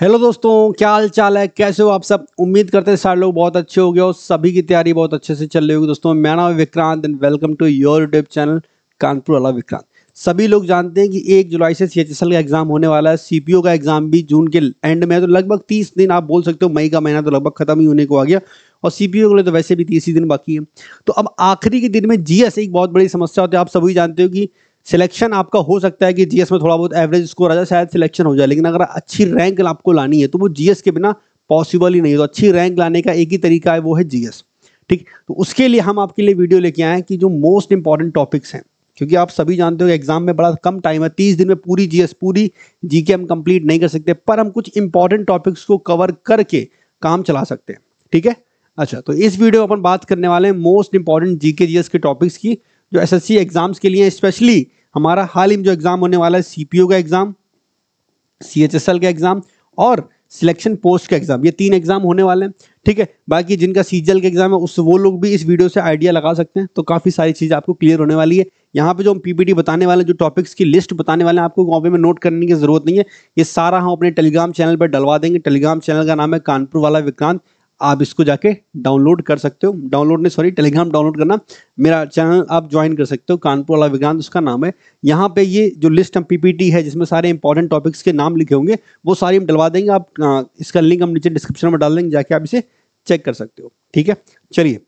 hello दोस्तों क्या हाल चाल है कैसे हो आप सब उम्मीद करते हैं सारे लोग बहुत अच्छे हो गए और सभी की तैयारी बहुत अच्छे से चल रही होगी दोस्तों मैं नाम Vikrant and welcome to your YouTube channel Kanpur वाला विक्रांत सभी लोग जानते हैं कि एक जुलाई से सी का एग्जाम होने वाला है सी का एग्जाम भी जून के एंड में है तो लगभग तीस दिन आप बोल सकते हो मई का महीना तो लगभग खत्म ही होने को आ गया और सी के लिए तो वैसे भी तीस ही दिन बाकी है तो अब आखिरी के दिन में जी एक बहुत बड़ी समस्या होती है आप सभी जानते हो कि सिलेक्शन आपका हो सकता है कि जीएस में थोड़ा बहुत एवरेज स्कोर आ जाए शायद सिलेक्शन हो जाए लेकिन अगर अच्छी रैंक आपको लानी है तो वो जीएस के बिना पॉसिबल ही नहीं है तो अच्छी रैंक लाने का एक ही तरीका है वो है जीएस ठीक तो उसके लिए हम आपके लिए वीडियो लेके आए हैं कि जो मोस्ट इंपॉर्टेंट टॉपिक्स हैं क्योंकि आप सभी जानते हो एग्जाम में बड़ा कम टाइम है तीस दिन में पूरी जीएस पूरी जीके हम कंप्लीट नहीं कर सकते पर हम कुछ इंपॉर्टेंट टॉपिक्स को कवर करके काम चला सकते हैं ठीक है अच्छा तो इस वीडियो में अपन बात करने वाले हैं मोस्ट इंपॉर्टेंट जीके जीएस के टॉपिक्स की जो एसएससी एग्जाम्स के लिए स्पेशली हमारा हाल ही में जो एग्ज़ाम होने वाला है सीपीयू का एग्ज़ाम सीएचएसएल का एग्ज़ाम और सिलेक्शन पोस्ट का एग्ज़ाम ये तीन एग्ज़ाम होने वाले हैं ठीक है बाकी जिनका सीजल का एग्ज़ाम है उससे वो लोग भी इस वीडियो से आइडिया लगा सकते हैं तो काफ़ी सारी चीज़ें आपको क्लियर होने वाली है यहाँ पे जो हम पीपीटी बताने वाले जो टॉपिक्स की लिस्ट बताने वाले हैं आपको कॉपी में नोट करने की जरूरत नहीं है ये सारा हम हाँ अपने टेलीग्राम चैनल पर डलवा देंगे टेलीग्राम चैनल का नाम है कानपुर वाला विक्रांत आप इसको जाके डाउनलोड कर सकते हो डाउनलोड नहीं सॉरी टेलीग्राम डाउनलोड करना मेरा चैनल आप ज्वाइन कर सकते हो कानपुर वाला विज्ञान उसका नाम है यहाँ पे ये जो लिस्ट हम पीपीटी है जिसमें सारे इंपॉर्टेंट टॉपिक्स के नाम लिखे होंगे वो सारे हम डलवा देंगे आप इसका लिंक हम नीचे डिस्क्रिप्शन में डाल देंगे जाके आप इसे चेक कर सकते हो ठीक है चलिए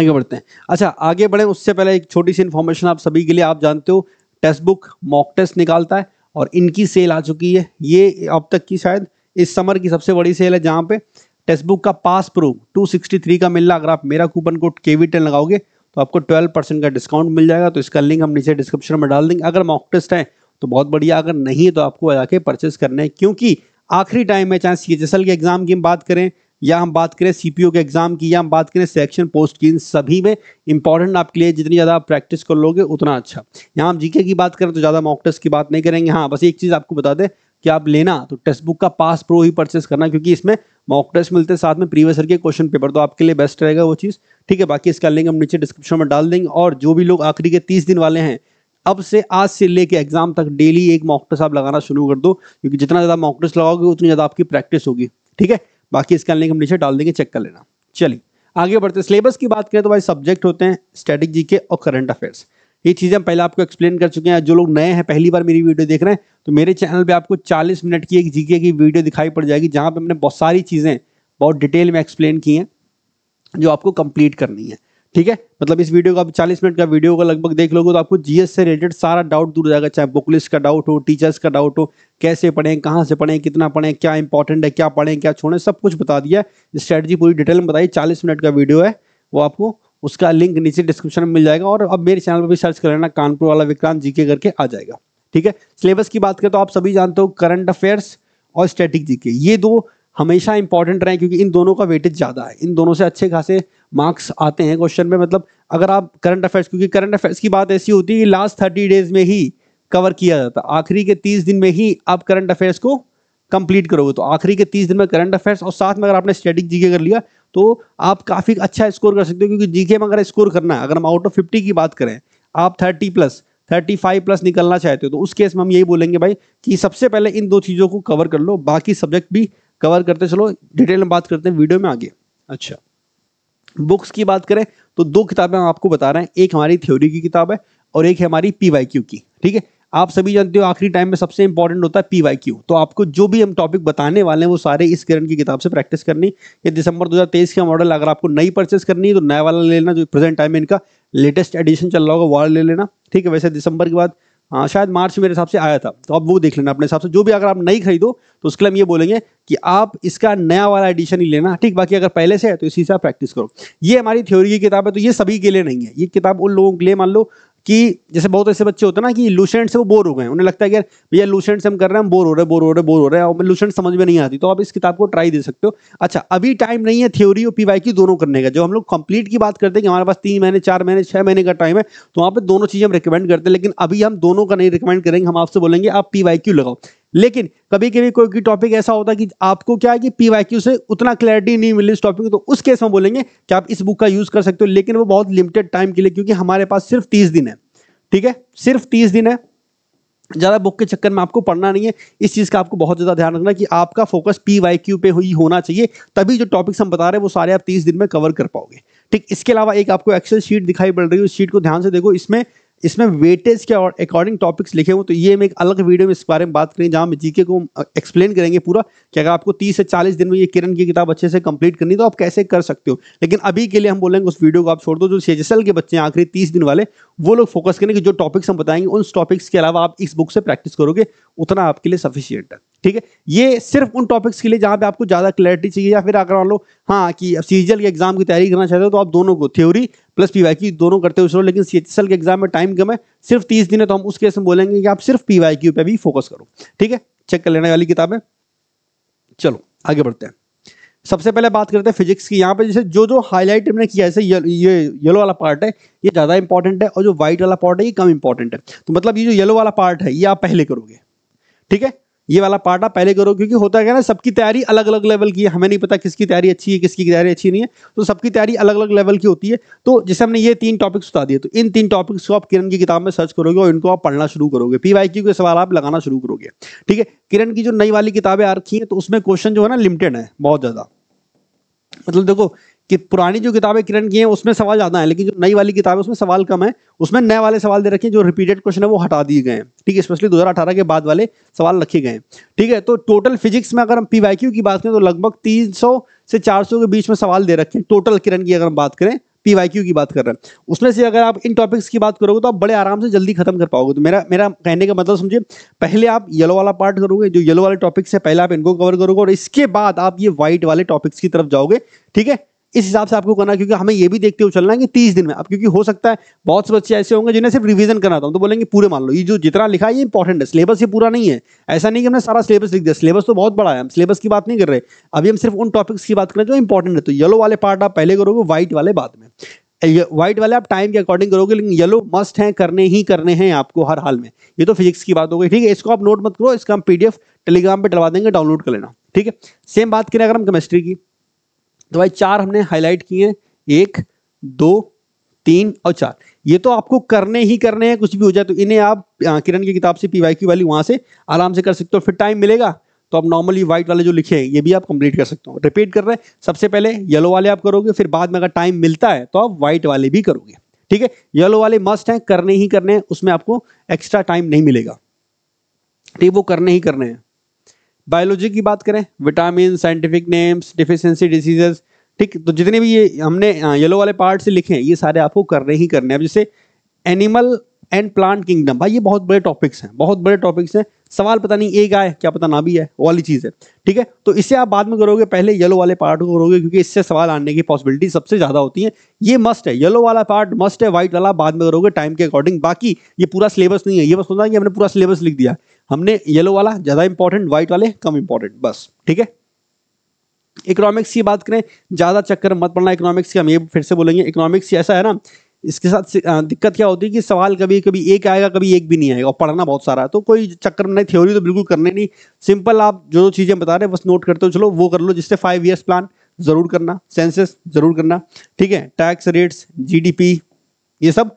आगे बढ़ते हैं अच्छा आगे बढ़ें उससे पहले एक छोटी सी इन्फॉर्मेशन आप सभी के लिए आप जानते हो टेस्ट बुक मॉक टेस्ट निकालता है और इनकी सेल आ चुकी है ये अब तक की शायद इस समर की सबसे बड़ी सेल है जहाँ पे टेक्स्ट बुक का पास प्रूफ 263 का मिल रहा अगर आप मेरा coupon code K V ten लगाओगे तो आपको 12 परसेंट का डिस्काउंट मिल जाएगा तो इसका लिंक हम नीचे डिस्क्रिप्शन में डाल देंगे अगर मॉक टेस्ट है तो बहुत बढ़िया अगर नहीं है तो आपको जाके परचेस करना है क्योंकि आखिरी टाइम में चाहे सी के एग्जाम की हम बात करें या हम बात करें सी के एग्जाम की या हम बात करें सेक्शन पोस्ट की इन सभी में इंपॉर्टेंट आपके लिए जितनी ज़्यादा आप प्रैक्टिस कर लोगे उतना अच्छा यहाँ हम जीके की बात करें तो ज़्यादा मॉक टेस्ट की बात नहीं करेंगे हाँ बस एक चीज़ आपको बता दें कि आप लेना तो टेक्स्ट बुक का पास प्रो ही परचेस करना क्योंकि इसमें मॉक टेस्ट मिलते हैं साथ में प्रीवियस ईयर के क्वेश्चन पेपर तो आपके लिए बेस्ट रहेगा वो चीज़ ठीक है बाकी इसका लिंक हम नीचे डिस्क्रिप्शन में डाल देंगे और जो भी लोग आखिरी के तीस दिन वाले हैं अब से आज से लेके एग्जाम तक डेली एक मॉक टेस्ट आप लगाना शुरू कर दो क्योंकि जितना ज़्यादा मॉक टेस्ट लगाओगे उतनी ज़्यादा आपकी प्रैक्टिस होगी ठीक है बाकी इसका लिंक हम नीचे डाल देंगे चेक कर लेना चलिए आगे बढ़ते सिलेबस की बात करें तो भाई सब्जेक्ट होते हैं स्टैटिक जी के और करंट अफेयर्स ये चीज़ें हम पहले आपको एक्सप्लेन कर चुके हैं जो लोग नए हैं पहली बार मेरी वीडियो देख रहे हैं तो मेरे चैनल पे आपको 40 मिनट की एक जीके की वीडियो दिखाई पड़ जाएगी जहाँ पे हमने बहुत सारी चीज़ें बहुत डिटेल में एक्सप्लेन की हैं जो आपको कंप्लीट करनी है ठीक है मतलब इस वीडियो को आप 40 मिनट का वीडियो का लगभग देख लोगे तो आपको जीएस से रिलेटेड सारा डाउट दूर जाएगा चाहे बुक लिस्ट का डाउट हो टीचर्स का डाउट हो कैसे पढ़ें कहाँ से पढ़ें कितना पढ़ें क्या इंपॉर्टेंट है क्या पढ़ें क्या छोड़ें सब कुछ बता दिया स्ट्रैटेजी पूरी डिटेल में बताइए चालीस मिनट का वीडियो है वो आपको उसका लिंक नीचे डिस्क्रिप्शन में मिल जाएगा और अब मेरे चैनल पर भी सर्च कर लेना कानपुर वाला विक्रांत जी के करके आ जाएगा ठीक है सिलेबस की बात करें तो आप सभी जानते हो करंट अफेयर्स और स्टैटिक जी के ये दो हमेशा इंपॉर्टेंट रहे क्योंकि इन दोनों का वेटेज ज़्यादा है इन दोनों से अच्छे खासे मार्क्स आते हैं क्वेश्चन में मतलब अगर आप करंट अफेयर्स क्योंकि करंट अफेयर्स की बात ऐसी होती है कि लास्ट थर्टी डेज में ही कवर किया जाता आखिरी के तीस दिन में ही आप करंट अफेयर्स को कंप्लीट करोगे तो आखिरी के तीस दिन में करंट अफेयर्स और साथ में अगर आपने स्टैटिक जीके कर लिया तो आप काफ़ी अच्छा स्कोर कर सकते हो क्योंकि जीके में अगर स्कोर करना है अगर हम आउट ऑफ फिफ्टी की बात करें आप thirty plus thirty five plus निकलना चाहते हो तो उस केस में हम यही बोलेंगे भाई कि सबसे पहले इन दो चीज़ों को कवर कर लो बाकी सब्जेक्ट भी कवर करते चलो डिटेल में बात करते हैं वीडियो में आगे अच्छा बुक्स की बात करें तो दो किताबें हम आपको बता रहे हैं एक हमारी थ्योरी की किताब है और एक है हमारी पी की ठीक है आप सभी जानते हो आखिरी टाइम में सबसे इंपॉर्टेंट होता है पी तो आपको जो भी हम टॉपिक बताने वाले हैं वो सारे इस किरण की किताब से प्रैक्टिस करनी ये दिसंबर 2023 का मॉडल अगर आपको नई परचेस करनी है तो नया वाला ले लेना जो प्रेजेंट टाइम में इनका लेटेस्ट एडिशन चल रहा होगा वाला ले लेना ठीक है वैसे दिसंबर के बाद हाँ शायद मार्च मेरे हिसाब से आया था तो आप वो देख लेना अपने हिसाब से जो भी अगर आप नई खरीदो तो उसके लिए हम ये बोलेंगे कि आप इसका नया वाला एडिशन ही लेना ठीक बाकी अगर पहले से है तो इसी से प्रैक्टिस करो ये हमारी थ्योरी की किताब है तो ये सभी के लिए नहीं है ये किताब उन लोगों के लिए मान लो कि जैसे बहुत ऐसे बच्चे होते हैं ना कि लूसेंट से वो बोर हो गए उन्हें लगता है कि भैया लूसेंट से हम कर रहे हैं हम बोर हो रहे बोर हो रहे बोर हो रहे हैं और लूसेंट समझ में नहीं आती तो आप इस किताब को ट्राई दे सकते हो अच्छा अभी टाइम नहीं है थ्योरी और पीवाई की दोनों करने का जो हम लोग कंप्लीट की बात करते हैं कि हमारे पास तीन महीने चार महीने छः महीने का टाइम है तो वहाँ पर दोनों चीज़ें हम रिकमेंड करते हैं लेकिन अभी हम दोनों का नहीं रिकमेंड करेंगे हम आपसे बोलेंगे आप पी लगाओ लेकिन कभी कभी कोई टॉपिक ऐसा होता है कि आपको क्या है कि पी वाई क्यू से उतना क्लैरिटी नहीं मिली इस टॉपिक तो उस केस में बोलेंगे कि आप इस बुक का यूज़ कर सकते हो लेकिन वो बहुत लिमिटेड टाइम के लिए क्योंकि हमारे पास सिर्फ तीस दिन है ठीक है सिर्फ तीस दिन है ज़्यादा बुक के चक्कर में आपको पढ़ना नहीं है इस चीज़ का आपको बहुत ज़्यादा ध्यान रखना कि आपका फोकस पी वाई क्यू पे ही होना चाहिए तभी जो टॉपिक्स हम बता रहे हैं वो सारे आप तीस दिन में कवर कर पाओगे ठीक इसके अलावा एक आपको एक्सेल शीट दिखाई पड़ रही है उस शीट को ध्यान से देखो इसमें इसमें वेटेज के अकॉर्डिंग टॉपिक्स लिखे हुए तो ये हम एक अलग वीडियो में इस बारे में बात करेंगे जहाँ हम जीके को एक्सप्लेन करेंगे पूरा कि अगर आपको 30 से 40 दिन में ये किरण की किताब अच्छे से कंप्लीट करनी तो आप कैसे कर सकते हो लेकिन अभी के लिए हम बोलेंगे उस वीडियो को आप छोड़ दो जो सीएचएसएल के बच्चे हैं आखिरी तीस दिन वाले वो लोग फोकस करेंगे जो टॉपिक्स हम बताएंगे उन टॉपिक्स के अलावा आप इस बुक से प्रैक्टिस करोगे उतना आपके लिए सफिशियंट है ठीक है ये सिर्फ उन टॉपिक्स के लिए जहां पे आपको ज़्यादा क्लैरिटी चाहिए या फिर अगर मान लो हाँ कि अब सीजीएल के एग्जाम की तैयारी करना चाहते हो तो आप दोनों को थ्योरी प्लस पीवाई की दोनों करते हुए लेकिन सी के एग्जाम में टाइम कम है सिर्फ तीस दिन है तो हम उस केस में बोलेंगे कि आप सिर्फ पीवाई क्यू पे भी फोकस करो ठीक है चेक कर लेने वाली किताबें चलो आगे बढ़ते हैं सबसे पहले बात करते हैं फिजिक्स की यहाँ पे जैसे जो जो हाईलाइट हमने किया जैसे ये ये येलो वाला पार्ट है ये ज़्यादा इंपॉर्टेंट है और जो व्हाइट वाला पार्ट है ये कम इंपॉर्टेंट है तो मतलब ये जो येलो वाला पार्ट है ये आप पहले करोगे ठीक है ये वाला पार्ट आप पहले करो क्योंकि होता है क्या ना सबकी तैयारी अलग अलग लेवल की है हमें नहीं पता किसकी तैयारी अच्छी है किसकी तैयारी अच्छी नहीं है तो सबकी तैयारी अलग अलग लेवल की होती है तो जैसे हमने ये तीन टॉपिक्स बता दिए तो इन तीन टॉपिक्स को आप किरण की किताब में सर्च करोगे और इनको आप पढ़ना शुरू करोगे पी वाई क्यू के सवाल आप लगाना शुरू करोगे ठीक है किरण की जो नई वाली किताबें आ रखी हैं तो उसमें क्वेश्चन जो है ना लिमिटेड है बहुत ज़्यादा मतलब देखो कि पुरानी जो किताबें किरण की हैं उसमें सवाल ज़्यादा है लेकिन जो नई वाली किताबें उसमें सवाल कम है उसमें नए वाले सवाल दे रखे हैं जो रिपीटेड क्वेश्चन है वो हटा दिए गए हैं ठीक है स्पेशली 2018 के बाद वाले सवाल रखे गए हैं ठीक है तो टोटल फिजिक्स में अगर हम पी वाई क्यू की बात करें तो लगभग सौ से सौ के बीच में सवाल दे रखे हैं टोटल किरण की अगर हम बात करें पी वाई क्यू की बात कर रहे हैं उसमें से अगर आप इन टॉपिक्स की बात करोगे तो आप बड़े आराम से जल्दी खत्म कर पाओगे तो मेरा मेरा कहने का मतलब समझिए पहले आप येलो वाला पार्ट करोगे जो येलो वाले टॉपिक्स है पहले आप इनको कवर करोगे और इसके बाद आप ये व्हाइट वाले टॉपिक्स की तरफ जाओगे ठीक है इस हिसाब से आपको करना क्योंकि हमें ये भी देखते हुए चलना है कि तीस दिन में अब क्योंकि हो सकता है बहुत से बच्चे ऐसे होंगे जिन्हें सिर्फ रिविजन करना था तो बोलेंगे पूरे मान लो ये जो जितना लिखा है ये इंपॉर्टेंट है सिलेबस ये पूरा नहीं है ऐसा नहीं कि हमने सारा सिलेबस लिख दिया सिलेबस तो बहुत बड़ा है हम सिलेबस की बात नहीं कर रहे अभी हम सिर्फ उन टॉपिक्स की बात करें जो इंपॉर्टेंट है तो येलो वाले पार्ट आप पहले करोगे व्हाइट वाले बाद में व्हाइट वाले आप टाइम के अकॉर्डिंग करोगे लेकिन येलो मस्ट है करने ही करने हैं आपको हर हाल में ये तो फिजिक्स की बात हो गई ठीक है इसको आप नोट मत करो इसका हम पीडीएफ टेलीग्राम पे डलवा देंगे डाउनलोड कर लेना ठीक है सेम बात करें अगर हम केमिस्ट्री की तो भाई चार हमने हाईलाइट किए एक दो तीन और चार ये तो आपको करने ही करने हैं कुछ भी हो जाए तो इन्हें आप किरण की किताब से पीवाईक्यू वाली वहाँ से आराम से कर सकते हो फिर टाइम मिलेगा तो आप नॉर्मली व्हाइट वाले जो लिखे हैं ये भी आप कंप्लीट कर सकते हो रिपीट कर रहे हैं सबसे पहले येलो वाले आप करोगे फिर बाद में अगर टाइम मिलता है तो आप व्हाइट वाले भी करोगे ठीक है येलो वाले मस्ट हैं करने ही करने हैं उसमें आपको एक्स्ट्रा टाइम नहीं मिलेगा ठीक वो करने ही करने हैं बायोलॉजी की बात करें vitamin scientific names deficiency diseases ठीक तो जितने भी ये हमने येलो वाले पार्ट से लिखे हैं ये सारे आपको करने ही करने हैं अब जैसे एनिमल एंड प्लांट किंगडम भाई ये बहुत बड़े टॉपिक्स हैं बहुत बड़े टॉपिक्स हैं सवाल पता नहीं एक आए क्या पता ना भी है वाली चीज़ है ठीक है तो इसे आप बाद में करोगे पहले येलो वाले पार्ट को करोगे क्योंकि इससे सवाल आने की पॉसिबिलिटी सबसे ज़्यादा होती है ये मस्ट है येलो वाला पार्ट मस्ट है व्हाइट वाला बाद में करोगे टाइम के अकॉर्डिंग बाकी ये पूरा सिलेबस नहीं है ये बस होता है कि हमने पूरा सिलेबस लिख दिया हमने येलो वाला ज़्यादा इंपॉर्टेंट व्हाइट वाले कम इंपॉर्टेंट बस ठीक है इकोनॉमिक्स की बात करें ज़्यादा चक्कर मत पड़ना इकोनॉमिक्स की हम ये फिर से बोलेंगे इकोनॉमिक्स ऐसा है ना इसके साथ दिक्कत क्या होती है कि सवाल कभी कभी एक आएगा कभी एक भी नहीं आएगा और पढ़ना बहुत सारा है तो कोई चक्कर नहीं थ्योरी तो बिल्कुल करने नहीं सिंपल आप जो जो चीज़ें बता रहे हैं बस नोट करते हो चलो वो कर लो जिससे फाइव ईयर्स प्लान ज़रूर करना सेंसेस ज़रूर करना ठीक है टैक्स रेट्स जी ये सब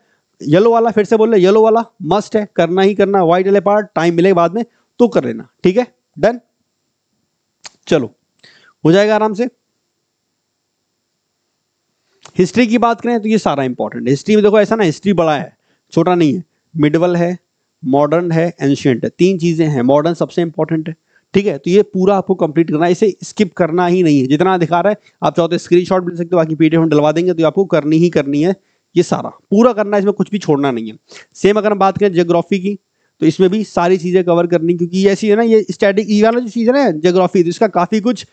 येलो वाला फिर से बोल रहे येलो वाला मस्ट है करना ही करना व्हाइट वाले पार्ट टाइम मिले बाद में तो कर लेना ठीक है डन चलो हो जाएगा आराम से हिस्ट्री की बात करें तो ये सारा इंपॉर्टेंट हिस्ट्री में देखो ऐसा ना हिस्ट्री बड़ा है छोटा नहीं है मिडवल है मॉडर्न है एंशियंट है तीन चीज़ें हैं मॉडर्न सबसे इंपॉर्टेंट है ठीक है तो ये पूरा आपको कंप्लीट करना है इसे स्किप करना ही नहीं है जितना दिखा रहा है आप चाहते तो स्क्रीन शॉट मिल सकते हो बाकी पीडीएफ हम डलवा देंगे तो आपको करनी ही करनी है ये सारा पूरा करना है इसमें कुछ भी छोड़ना नहीं है सेम अगर हम बात करें जियोग्राफी की तो इसमें भी सारी चीज़ें कवर करनी क्योंकि ये ऐसी है ना ये स्टैटिक ई e वाला जो चीज़ है ना जियोग्राफी तो इसका काफ़ी कुछ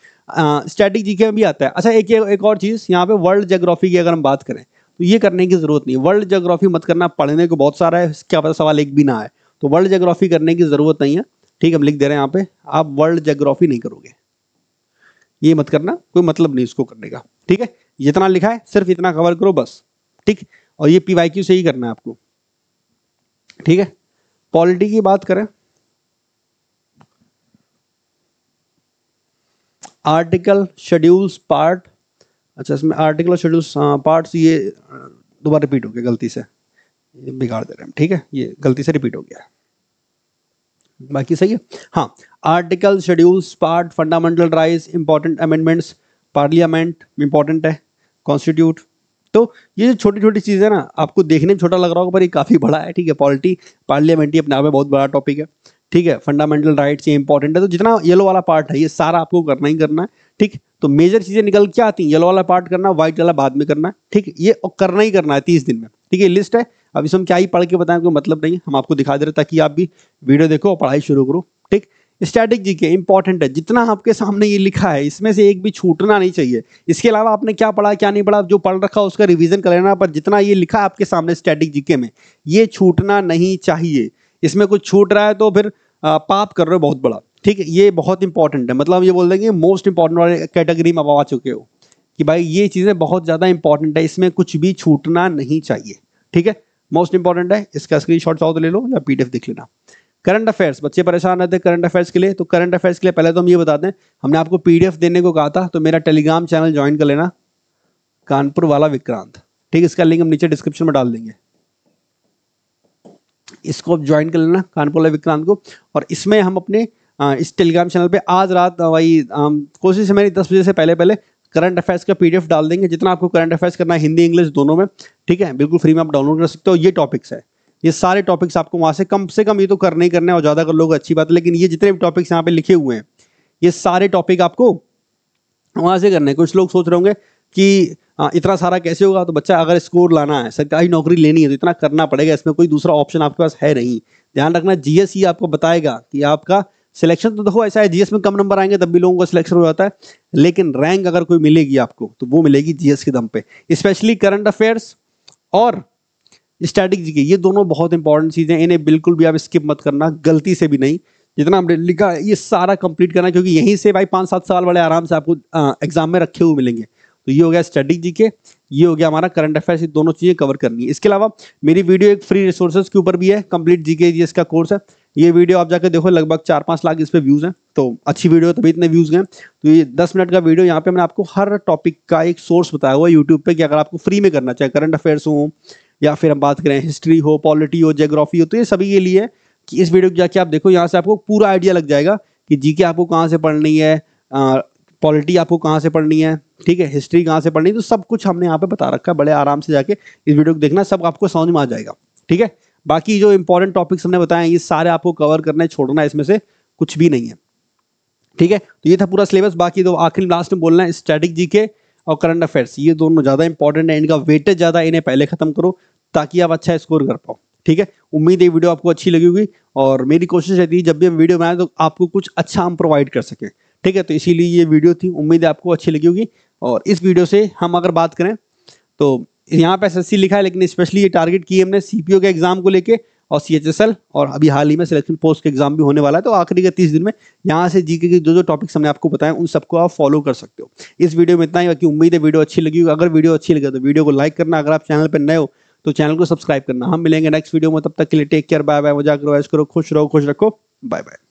स्टैटिक जीके में भी आता है अच्छा एक एक और चीज़ यहाँ पे वर्ल्ड जोग्राफी की अगर हम बात करें तो ये करने की ज़रूरत नहीं वर्ल्ड जोग्राफी मत करना पढ़ने को बहुत सारा है क्या पता सवाल एक भी ना आए तो वर्ल्ड जोग्राफी करने की ज़रूरत नहीं है ठीक हम लिख दे रहे हैं यहाँ पे आप वर्ल्ड जियोग्राफी नहीं करोगे ये मत करना कोई मतलब नहीं इसको करने का ठीक है जितना लिखा है सिर्फ इतना कवर करो बस ठीक और ये पी वाई क्यू से ही करना है आपको ठीक है पॉलिटी की बात करें आर्टिकल शेड्यूल्स पार्ट अच्छा इसमें आर्टिकल और शेड्यूल्स पार्ट ये दोबारा रिपीट हो गया गलती से बिगाड़ दे रहे हैं ठीक है ये गलती से रिपीट हो गया बाकी सही है हाँ article schedules part fundamental rights important amendments parliament important है कॉन्स्टिट्यूट तो ये जो छोटी छोटी चीज़ें ना आपको देखने में छोटा लग रहा होगा पर ये काफ़ी बड़ा है ठीक है पॉलिटी पार्लियामेंट्री अपने आप में बहुत बड़ा टॉपिक है ठीक है फंडामेंटल राइट्स ये इंपॉर्टेंट है तो जितना येलो वाला पार्ट है ये सारा आपको करना ही करना है ठीक तो मेजर चीज़ें निकल क्या आती हैं येलो वाला पार्ट करना व्हाइट वाला बाद में करना ठीक ये करना ही करना है तीस दिन में ठीक है लिस्ट है अब इसमें क्या ही पढ़ के बताएं कोई मतलब नहीं हम आपको दिखा दे रहे ताकि आप भी वीडियो देखो और पढ़ाई शुरू करो ठीक स्टैटिक के इंपॉर्टेंट है जितना आपके सामने ये लिखा है इसमें से एक भी छूटना नहीं चाहिए इसके अलावा आपने क्या पढ़ा क्या नहीं पढ़ा जो पढ़ रखा उसका रिवीजन कर लेना पर जितना ये लिखा है आपके सामने स्टैटिक के में ये छूटना नहीं चाहिए इसमें कुछ छूट रहा है तो फिर आ, पाप कर रहे हो बहुत बड़ा ठीक है ये बहुत इंपॉर्टेंट है मतलब ये बोल देंगे मोस्ट इंपॉर्टेंट वाले कैटेगरी में आप आ चुके हो कि भाई ये चीज़ें बहुत ज़्यादा इंपॉर्टेंट है इसमें कुछ भी छूटना नहीं चाहिए ठीक है मोस्ट इंपॉर्टेंट है इसका स्क्रीन शॉट चाहो तो ले लो या पी देख लेना करंट अफेयर्स बच्चे परेशान रहते हैं करंट अफेयर्स के लिए तो करंट अफेयर्स के लिए पहले तो हम ये बता दें हमने आपको पीडीएफ देने को कहा था तो मेरा टेलीग्राम चैनल ज्वाइन कर लेना कानपुर वाला विक्रांत ठीक इसका लिंक हम नीचे डिस्क्रिप्शन में डाल देंगे इसको आप ज्वाइन कर लेना कानपुर वाला विक्रांत को और इसमें हम अपने इस टेलीग्राम चैनल पे आज रात वही कोशिश है मेरी दस बजे से पहले पहले करंट अफेयर्स का पीडीएफ डाल देंगे जितना आपको करंट अफेयर्स करना है हिंदी इंग्लिश दोनों में ठीक है बिल्कुल फ्री में आप डाउनलोड कर सकते हो ये टॉपिक्स है ये सारे टॉपिक्स आपको वहाँ से कम से कम ये तो करने ही करना है और ज़्यादा कर लोग अच्छी बात है लेकिन ये जितने भी टॉपिक्स यहाँ पे लिखे हुए हैं ये सारे टॉपिक आपको वहाँ से करने कुछ लोग सोच रहे होंगे कि हाँ, इतना सारा कैसे होगा तो बच्चा अगर स्कोर लाना है सरकारी नौकरी लेनी है तो इतना करना पड़ेगा इसमें कोई दूसरा ऑप्शन आपके पास है नहीं ध्यान रखना जीएस e आपको बताएगा कि आपका सिलेक्शन तो देखो ऐसा है जीएस में कम नंबर आएंगे तब भी लोगों का सिलेक्शन हो जाता है लेकिन रैंक अगर कोई मिलेगी आपको तो वो मिलेगी जीएस के दम पे स्पेशली करंट अफेयर्स और स्टैटिक जीके ये दोनों बहुत इंपॉर्टेंट चीज़ें इन्हें बिल्कुल भी आप स्किप मत करना गलती से भी नहीं जितना हमने लिखा ये सारा कंप्लीट करना क्योंकि यहीं से भाई पाँच सात साल बड़े आराम से आपको एग्जाम में रखे हुए मिलेंगे तो ये हो गया स्टडी जी के ये हो गया हमारा करंट अफेयर्स ये दोनों चीज़ें कवर करनी है इसके अलावा मेरी वीडियो एक फ्री रिसोर्सेज के ऊपर भी है कंप्लीट जी के इसका कोर्स है ये वीडियो आप जाकर देखो लगभग चार पाँच लाख इस पर व्यूज़ हैं तो अच्छी वीडियो तभी इतने व्यूज़ गए तो ये दस मिनट का वीडियो यहाँ पे मैंने आपको हर टॉपिक का एक सोर्स बताया हुआ है यूट्यूब पर कि अगर आपको फ्री में करना चाहे करंट अफेयर्स हों या फिर हम बात करें हिस्ट्री हो पॉलिटी हो जोग्राफी हो तो ये सभी के लिए कि इस वीडियो को जाके आप देखो यहाँ से आपको पूरा आइडिया लग जाएगा कि जी आपको कहाँ से पढ़नी है पॉलिटी आपको कहाँ से पढ़नी है ठीक है हिस्ट्री कहाँ से पढ़नी है तो सब कुछ हमने यहाँ पे बता रखा है बड़े आराम से जाके इस वीडियो को देखना सब आपको समझ में आ जाएगा ठीक है बाकी जो इंपॉर्टेंट टॉपिक्स हमने बताए ये सारे आपको कवर करना है छोड़ना है इसमें से कुछ भी नहीं है ठीक है तो ये था पूरा सिलेबस बाकी तो आखिर लास्ट में बोलना है स्टैटिक जी और करंट अफेयर्स ये दोनों ज़्यादा इंपॉर्टेंट है इनका वेटेज ज़्यादा इन्हें पहले खत्म करो ताकि आप अच्छा स्कोर कर पाओ ठीक है उम्मीद है वीडियो आपको अच्छी लगी होगी और मेरी कोशिश रहती है जब भी हम वीडियो बनाए तो आपको कुछ अच्छा हम प्रोवाइड कर सकें ठीक है तो इसीलिए ये वीडियो थी उम्मीद है आपको अच्छी लगी होगी और इस वीडियो से हम अगर बात करें तो यहाँ पे एस लिखा है लेकिन स्पेशली ये टारगेट की हमने सी के एग्जाम को लेकर और सी और अभी हाल ही में सिलेक्शन पोस्ट का एग्जाम भी होने वाला है तो आखिरी के तीस दिन में यहाँ से जीके के जो जो टॉपिक्स हमने आपको बताए उन सबको आप फॉलो कर सकते हो इस वीडियो में इतना ही बाकी उम्मीद है वीडियो अच्छी लगी अगर वीडियो अच्छी लगे तो वीडियो को लाइक करना अगर आप चैनल पर नए हो तो चैनल को सब्सक्राइब करना हम मिलेंगे नेक्स्ट वीडियो में तब तक के लिए टेक केयर बाय बाय मजाक करो ऐश करो खुश रहो खुश रखो बाय बाय